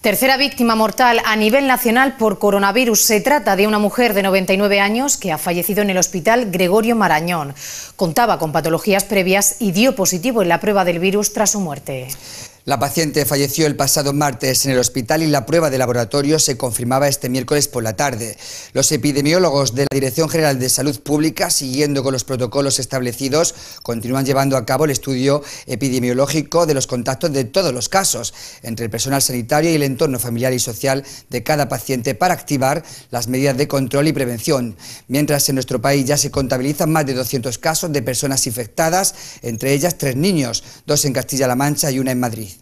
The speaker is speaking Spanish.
Tercera víctima mortal a nivel nacional por coronavirus. Se trata de una mujer de 99 años que ha fallecido en el hospital Gregorio Marañón. Contaba con patologías previas y dio positivo en la prueba del virus tras su muerte. La paciente falleció el pasado martes en el hospital y la prueba de laboratorio se confirmaba este miércoles por la tarde. Los epidemiólogos de la Dirección General de Salud Pública, siguiendo con los protocolos establecidos, continúan llevando a cabo el estudio epidemiológico de los contactos de todos los casos entre el personal sanitario y el entorno familiar y social de cada paciente para activar las medidas de control y prevención. Mientras en nuestro país ya se contabilizan más de 200 casos de personas infectadas, entre ellas tres niños, dos en Castilla-La Mancha y una en Madrid.